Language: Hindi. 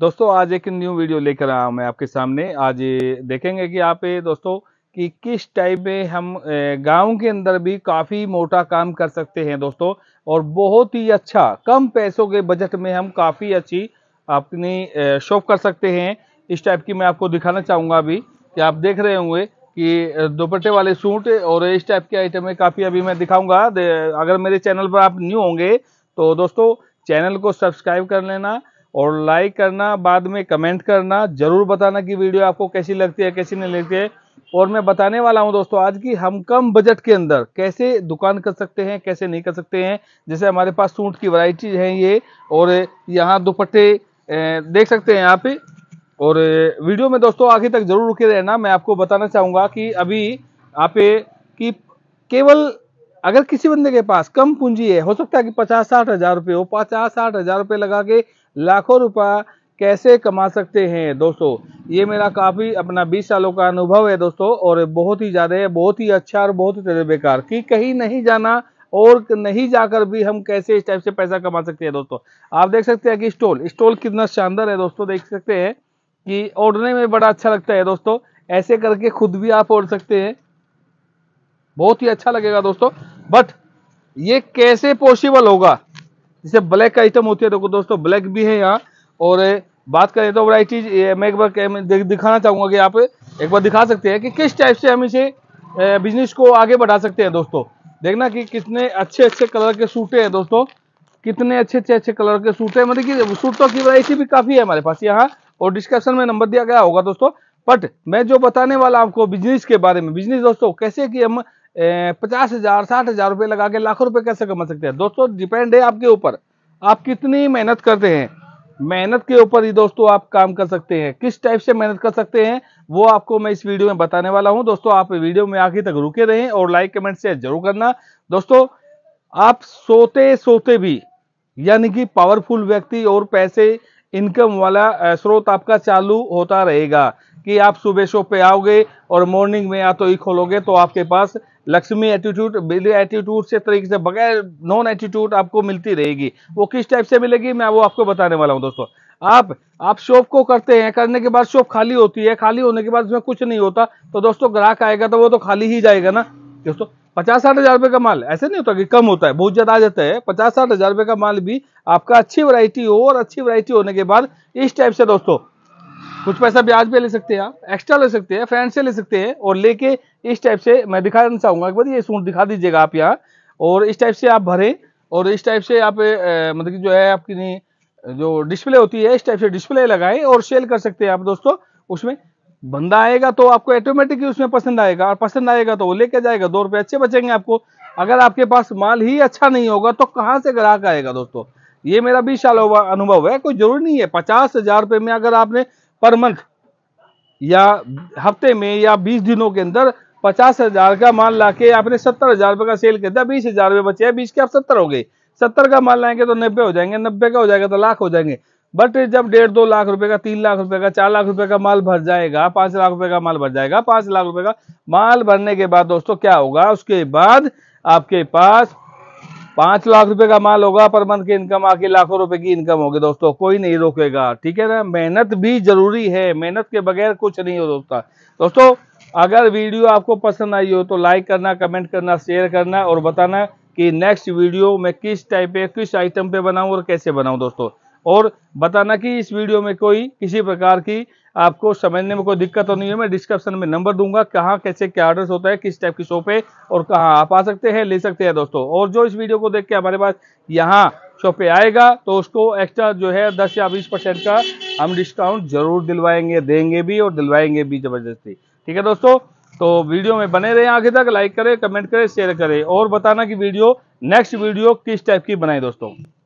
दोस्तों आज एक न्यू वीडियो लेकर आया मैं आपके सामने आज देखेंगे कि आप दोस्तों कि किस टाइप में हम गांव के अंदर भी काफ़ी मोटा काम कर सकते हैं दोस्तों और बहुत ही अच्छा कम पैसों के बजट में हम काफ़ी अच्छी अपनी शॉप कर सकते हैं इस टाइप की मैं आपको दिखाना चाहूँगा अभी कि आप देख रहे होंगे कि दोपट्टे वाले सूट और इस टाइप के आइटम में काफ़ी अभी मैं दिखाऊंगा अगर मेरे चैनल पर आप न्यू होंगे तो दोस्तों चैनल को सब्सक्राइब कर लेना और लाइक करना बाद में कमेंट करना ज़रूर बताना कि वीडियो आपको कैसी लगती है कैसी नहीं लगती है और मैं बताने वाला हूं दोस्तों आज की हम कम बजट के अंदर कैसे दुकान कर सकते हैं कैसे नहीं कर सकते हैं जैसे हमारे पास सूट की वैरायटीज हैं ये और यहाँ दुपट्टे देख सकते हैं यहाँ पे और वीडियो में दोस्तों आखिर तक जरूर रुके रहना मैं आपको बताना चाहूँगा कि अभी आप की केवल अगर किसी बंदे के पास कम पूंजी है हो सकता है कि पचास साठ हजार रुपये हो पचास साठ हजार रुपये लगा के लाखों रुपया कैसे कमा सकते हैं दोस्तों ये मेरा काफ़ी अपना 20 सालों का अनुभव है दोस्तों और बहुत ही ज़्यादा है बहुत ही अच्छा और बहुत ही तजर्बेकार कि कहीं नहीं जाना और नहीं जाकर भी हम कैसे इस टाइप से पैसा कमा सकते हैं दोस्तों आप देख सकते हैं कि स्टोल स्टोल कितना शानदार है दोस्तों देख सकते हैं कि ओढ़ने में बड़ा अच्छा लगता है दोस्तों ऐसे करके खुद भी आप ओढ़ सकते हैं बहुत ही अच्छा लगेगा दोस्तों बट ये कैसे पॉसिबल होगा जैसे ब्लैक का आइटम होती है देखो दोस्तों ब्लैक भी है यहाँ और बात करें तो वराइटीज मैं एक बार दिखाना चाहूंगा कि आप एक बार दिखा सकते हैं कि किस टाइप से हम इसे बिजनेस को आगे बढ़ा सकते हैं दोस्तों देखना कि कितने अच्छे अच्छे कलर के सूटे हैं दोस्तों कितने अच्छे अच्छे अच्छे कलर के सूट है मतलब कि सूटों तो की वरायटी भी काफ़ी है हमारे पास यहाँ और डिस्क्रिप्शन में नंबर दिया गया होगा दोस्तों बट मैं जो बताने वाला आपको बिजनेस के बारे में बिजनेस दोस्तों कैसे कि हम पचास हजार साठ हजार रुपए लगा के लाखों रुपए कैसे कमा सकते हैं दोस्तों डिपेंड है आपके ऊपर आप कितनी मेहनत करते हैं मेहनत के ऊपर ही दोस्तों आप काम कर सकते हैं किस टाइप से मेहनत कर सकते हैं वो आपको मैं इस वीडियो में बताने वाला हूं दोस्तों आप वीडियो में आखिर तक रुके रहें और लाइक कमेंट शेयर जरूर करना दोस्तों आप सोते सोते भी यानी कि पावरफुल व्यक्ति और पैसे इनकम वाला स्रोत आपका चालू होता रहेगा कि आप सुबह शो पे आओगे और मॉर्निंग में या तो ही खोलोगे तो आपके पास लक्ष्मी एटीट्यूड बिली एटीट्यूड से तरीके से बगैर नॉन एटीट्यूड आपको मिलती रहेगी वो किस टाइप से मिलेगी मैं वो आपको बताने वाला हूँ दोस्तों आप आप शॉप को करते हैं करने के बाद शॉप खाली होती है खाली होने के बाद उसमें कुछ नहीं होता तो दोस्तों ग्राहक आएगा तो वो तो खाली ही जाएगा ना दोस्तों पचास साठ हजार रुपये का माल ऐसे नहीं होता कि कम होता है बहुत ज़्यादा आ जाता है पचास साठ हजार रुपये का माल भी आपका अच्छी वैरायटी हो और अच्छी वैरायटी होने के बाद इस टाइप से दोस्तों कुछ पैसा ब्याज पे ले सकते हैं आप एक्स्ट्रा ले सकते हैं फ्रेंड से ले सकते हैं और लेके इस टाइप से मैं दिखाना चाहूंगा एक बार ये सूट दिखा दीजिएगा आप यहाँ और इस टाइप से आप भरें और इस टाइप से आप मतलब कि जो है आपकी जो डिस्प्ले होती है इस टाइप से डिस्प्ले लगाएं और सेल कर सकते हैं आप दोस्तों उसमें बंदा आएगा तो आपको ऑटोमेटिक उसमें पसंद आएगा और पसंद आएगा तो वो लेके जाएगा दो रुपए अच्छे बचेंगे आपको अगर आपके पास माल ही अच्छा नहीं होगा तो कहाँ से ग्राहक आएगा दोस्तों ये मेरा बीस साल अनुभव है कोई जरूरी नहीं है पचास हजार रुपये में अगर आपने पर मंथ या हफ्ते में या बीस दिनों के अंदर पचास हजार का माल लाके आपने सत्तर हजार रुपए का सेल किया था बीस हजार रुपए बचे बीस के आप सत्तर हो गए सत्तर का माल लाएंगे तो नब्बे हो जाएंगे नब्बे का हो जाएगा तो लाख हो जाएंगे बट जब डेढ़ दो लाख रुपए का तीन लाख रुपए का चार लाख रुपए का माल भर जाएगा पांच लाख रुपए का माल भर जाएगा पांच लाख रुपए का माल भरने के बाद दोस्तों क्या होगा उसके बाद आपके पास पांच लाख रुपए का माल होगा पर मंथ की इनकम आके लाखों रुपए की इनकम होगी दोस्तों कोई नहीं रोकेगा ठीक है ना मेहनत भी जरूरी है मेहनत के बगैर कुछ नहीं हो दोस्तों दोस्तों अगर वीडियो आपको पसंद आई हो तो लाइक करना कमेंट करना शेयर करना और बताना कि नेक्स्ट वीडियो में किस टाइप पे किस आइटम पे बनाऊं और कैसे बनाऊं दोस्तों और बताना कि इस वीडियो में कोई किसी प्रकार की आपको समझने में कोई दिक्कत तो नहीं है मैं डिस्क्रिप्शन में नंबर दूंगा कहाँ कैसे क्या ऑर्डर्स होता है किस टाइप की शॉप है और कहाँ आप आ सकते हैं ले सकते हैं दोस्तों और जो इस वीडियो को देख के हमारे पास यहाँ शॉप पे आएगा तो उसको एक्स्ट्रा जो है दस या बीस परसेंट का हम डिस्काउंट जरूर दिलवाएंगे देंगे भी और दिलवाएंगे भी ज़बरदस्ती ठीक है दोस्तों तो वीडियो में बने रहे आगे तक लाइक करें कमेंट करें शेयर करें और बताना कि वीडियो नेक्स्ट वीडियो किस टाइप की बनाए दोस्तों